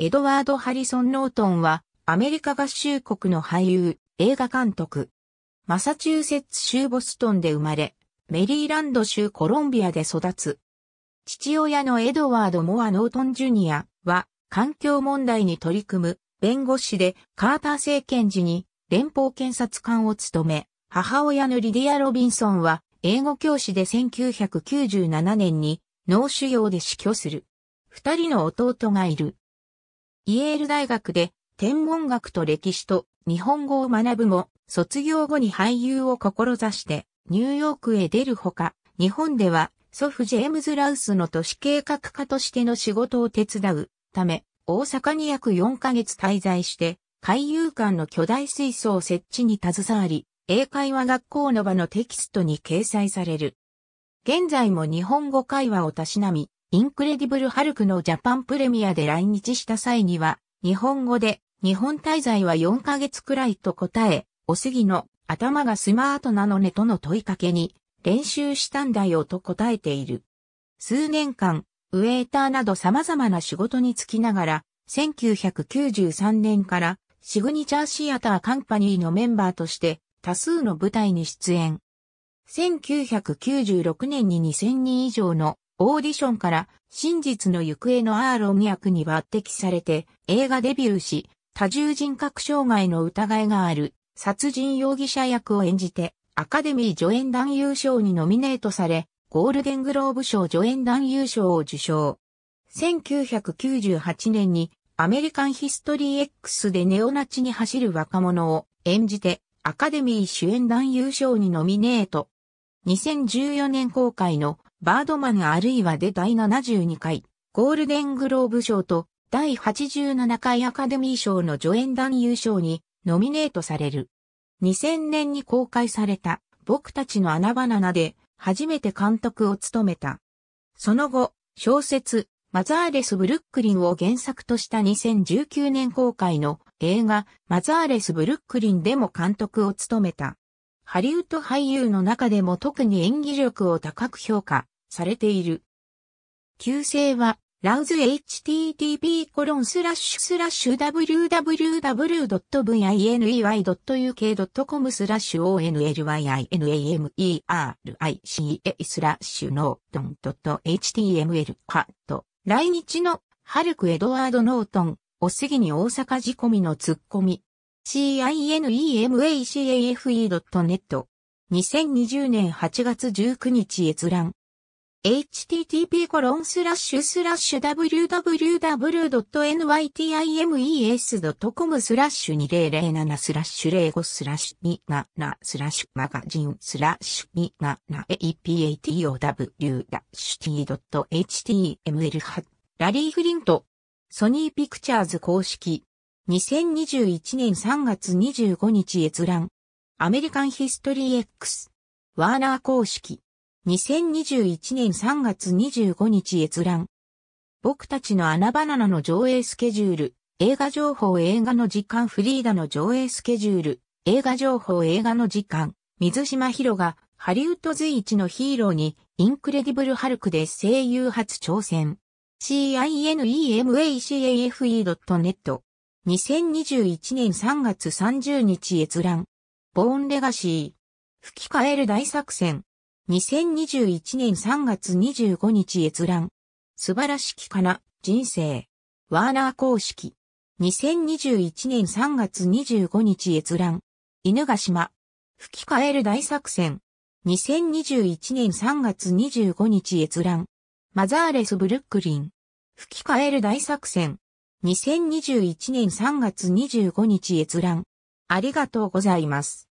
エドワード・ハリソン・ノートンは、アメリカ合衆国の俳優、映画監督。マサチューセッツ州ボストンで生まれ、メリーランド州コロンビアで育つ。父親のエドワード・モア・ノートン・ジュニアは、環境問題に取り組む弁護士でカーター政権時に連邦検察官を務め、母親のリディア・ロビンソンは英語教師で1997年に脳腫瘍で死去する。二人の弟がいる。イエール大学で天文学と歴史と日本語を学ぶも、卒業後に俳優を志してニューヨークへ出るほか、日本では祖父ジェームズ・ラウスの都市計画家としての仕事を手伝うため、大阪に約4ヶ月滞在して、海遊館の巨大水槽設置に携わり、英会話学校の場のテキストに掲載される。現在も日本語会話をたしなみ、インクレディブル・ハルクのジャパンプレミアで来日した際には、日本語で、日本滞在は4ヶ月くらいと答え、おすぎの頭がスマートなのねとの問いかけに、練習したんだよと答えている。数年間、ウェーターなど様々な仕事に就きながら、1993年からシグニチャーシアターカンパニーのメンバーとして多数の舞台に出演。1996年に2000人以上のオーディションから真実の行方のアーロン役に抜擢されて映画デビューし、多重人格障害の疑いがある殺人容疑者役を演じてアカデミー助演男優賞にノミネートされ、ゴールデングローブ賞助演男優賞を受賞。1998年にアメリカンヒストリー X でネオナチに走る若者を演じてアカデミー主演男優賞にノミネート。2014年公開のバードマンあるいはで第72回ゴールデングローブ賞と第87回アカデミー賞の助演男優賞にノミネートされる。2000年に公開された僕たちの穴バナナで初めて監督を務めた。その後、小説マザーレス・ブルックリンを原作とした2019年公開の映画マザーレス・ブルックリンでも監督を務めた。ハリウッド俳優の中でも特に演技力を高く評価されている。旧姓は、ラウズ http://www.viney.uk.com スラッシュ o n l y i n a m e r i c a スラッシュノートン .html カット。来日のハルク・エドワード・ノートン、おすぎに大阪仕込みのツッコミ。c i n e m a c a f e n e t 2020年8月19日閲覧。http コロンスラッシュスラッシュ www.nytimes.com スラッシュ2007スラッシュ05スラッシュ27スラッシュマガジンスラッシュ 27apatow-t.html8 ラリー・フリントソニーピクチャーズ公式2021年3月25日閲覧。アメリカンヒストリー X。ワーナー公式。2021年3月25日閲覧。僕たちの穴バナナの上映スケジュール。映画情報映画の時間フリーダの上映スケジュール。映画情報映画の時間。水島博がハリウッド随一のヒーローにインクレディブルハルクで声優初挑戦。c i n e m a c a f e n e t 2021年3月30日閲覧。ボーンレガシー。吹き替える大作戦。2021年3月25日閲覧。素晴らしきかな、人生。ワーナー公式。2021年3月25日閲覧。犬ヶ島。吹き替える大作戦。2021年3月25日閲覧。マザーレスブルックリン。吹き替える大作戦。2021年3月25日閲覧。ありがとうございます。